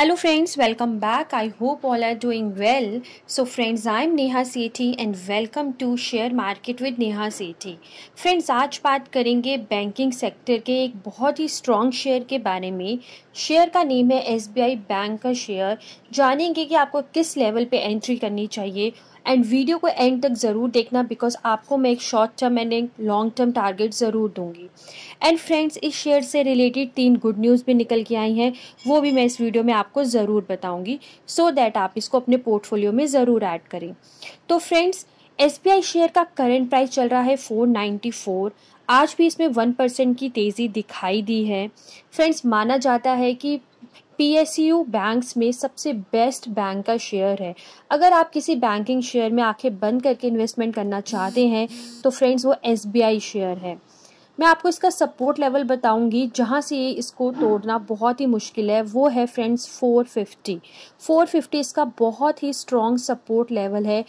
hello friends welcome back I hope all are doing well so friends I am Neha Sethi and welcome to share market with Neha Sethi friends आज बात करेंगे banking sector के एक बहुत ही strong share के बारे में शेयर का नेम है एसबीआई बैंक का शेयर जानेंगे कि आपको किस लेवल पे एंट्री करनी चाहिए एंड वीडियो को एंड तक ज़रूर देखना बिकॉज आपको मैं एक शॉर्ट टर्म एंड एक लॉन्ग टर्म टारगेट ज़रूर दूंगी एंड फ्रेंड्स इस शेयर से रिलेटेड तीन गुड न्यूज़ भी निकल के आई हैं वो भी मैं इस वीडियो में आपको ज़रूर बताऊँगी सो so दैट आप इसको अपने पोर्टफोलियो में ज़रूर ऐड करें तो फ्रेंड्स एस शेयर का करेंट प्राइस चल रहा है फोर आज भी इसमें वन परसेंट की तेज़ी दिखाई दी है फ्रेंड्स माना जाता है कि पी बैंक्स में सबसे बेस्ट बैंक का शेयर है अगर आप किसी बैंकिंग शेयर में आंखें बंद करके इन्वेस्टमेंट करना चाहते हैं तो फ्रेंड्स वो एस शेयर है मैं आपको इसका सपोर्ट लेवल बताऊंगी जहाँ से इसको तोड़ना बहुत ही मुश्किल है वो है फ्रेंड्स 450 450 इसका बहुत ही स्ट्रॉन्ग सपोर्ट लेवल है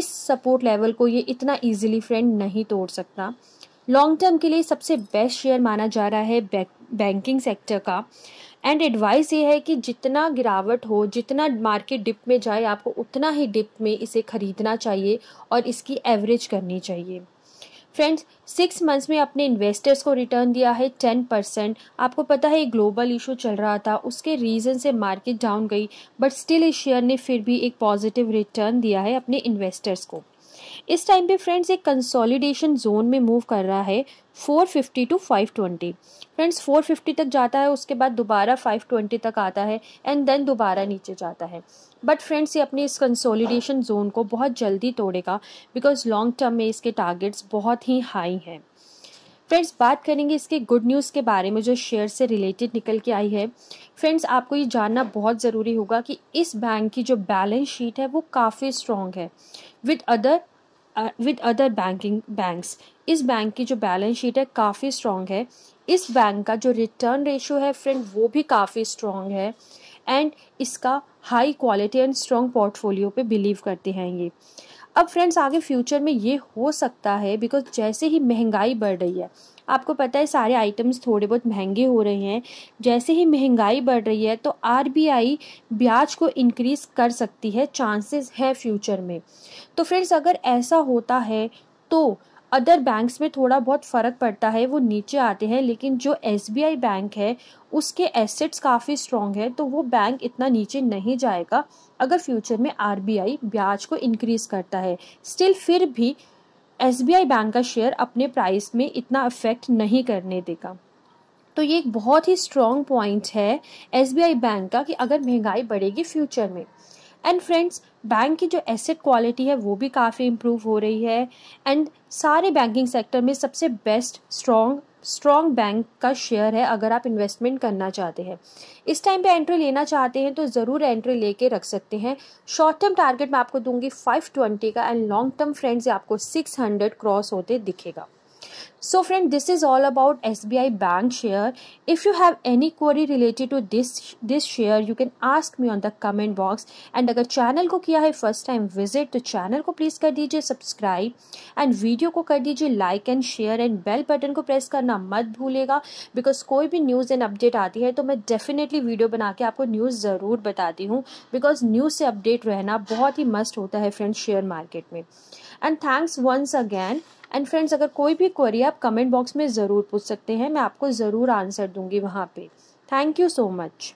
इस सपोर्ट लेवल को ये इतना इजीली फ्रेंड नहीं तोड़ सकता लॉन्ग टर्म के लिए सबसे बेस्ट शेयर माना जा रहा है बैक बैंकिंग सेक्टर का एंड एडवाइस ये है कि जितना गिरावट हो जितना मार्केट डिप में जाए आपको उतना ही डिप में इसे ख़रीदना चाहिए और इसकी एवरेज करनी चाहिए फ्रेंड्स सिक्स मंथ्स में अपने इन्वेस्टर्स को रिटर्न दिया है टेन परसेंट आपको पता है ग्लोबल इशू चल रहा था उसके रीज़न से मार्केट डाउन गई बट स्टिल इस शेयर ने फिर भी एक पॉजिटिव रिटर्न दिया है अपने इन्वेस्टर्स को इस टाइम पे फ्रेंड्स एक कंसोलिडेशन जोन में मूव कर रहा है 450 टू 520 फ्रेंड्स 450 तक जाता है उसके बाद दोबारा 520 तक आता है एंड देन दोबारा नीचे जाता है बट फ्रेंड्स ये अपने इस कंसोलिडेशन जोन को बहुत जल्दी तोड़ेगा बिकॉज लॉन्ग टर्म में इसके टारगेट्स बहुत ही हाई हैं फ्रेंड्स बात करेंगे इसके गुड न्यूज़ के बारे में जो शेयर से रिलेटेड निकल के आई है फ्रेंड्स आपको ये जानना बहुत ज़रूरी होगा कि इस बैंक की जो बैलेंस शीट है वो काफ़ी स्ट्रॉन्ग है with other with other banking banks इस बैंक की जो बैलेंस शीट है काफ़ी स्ट्रॉन्ग है इस बैंक का जो रिटर्न रेशो है फ्रेंड वो भी काफ़ी स्ट्रॉन्ग है एंड इसका high quality and strong portfolio पे बिलीव करते हैं ये अब फ्रेंड्स आगे फ्यूचर में ये हो सकता है बिकॉज जैसे ही महंगाई बढ़ रही है आपको पता है सारे आइटम्स थोड़े बहुत महंगे हो रहे हैं जैसे ही महंगाई बढ़ रही है तो आरबीआई ब्याज को इंक्रीज़ कर सकती है चांसेस है फ्यूचर में तो फ्रेंड्स अगर ऐसा होता है तो अदर बैंक्स में थोड़ा बहुत फ़र्क पड़ता है वो नीचे आते हैं लेकिन जो एस बैंक है उसके एसेट्स काफ़ी स्ट्रॉन्ग है तो वो बैंक इतना नीचे नहीं जाएगा अगर फ्यूचर में आर ब्याज को इनक्रीज़ करता है स्टिल फिर भी एस बैंक का शेयर अपने प्राइस में इतना अफेक्ट नहीं करने देगा तो ये एक बहुत ही स्ट्रॉन्ग पॉइंट है एस बैंक का कि अगर महंगाई बढ़ेगी फ्यूचर में एंड फ्रेंड्स बैंक की जो एसेट क्वालिटी है वो भी काफ़ी इम्प्रूव हो रही है एंड सारे बैंकिंग सेक्टर में सबसे बेस्ट स्ट्रॉन्ग स्ट्रॉन्ग बैंक का शेयर है अगर आप इन्वेस्टमेंट करना चाहते हैं इस टाइम पे एंट्री लेना चाहते हैं तो ज़रूर एंट्री लेके रख सकते हैं शॉर्ट टर्म टारगेट मैं आपको दूंगी फाइव ट्वेंटी का एंड लॉन्ग टर्म फ्रेंड्स आपको सिक्स हंड्रेड क्रॉस होते दिखेगा so friend this is all about S B I bank share if you have any query related to this this share you can ask me on the comment box and अगर channel को किया है first time visit तो channel को please कर दीजिए subscribe and video को कर दीजिए like and share and bell button को प्रेस करना मत भूलेगा बिकॉज कोई भी न्यूज़ एंड अपडेट आती है तो मैं डेफिनेटली वीडियो बना के आपको न्यूज़ ज़रूर बताती हूँ बिकॉज न्यूज़ से अपडेट रहना बहुत ही मस्ट होता है फ्रेंड शेयर मार्केट में and thanks once again and friends अगर कोई भी क्वेरी आप कमेंट बॉक्स में ज़रूर पूछ सकते हैं मैं आपको ज़रूर आंसर दूंगी वहाँ पे थैंक यू सो मच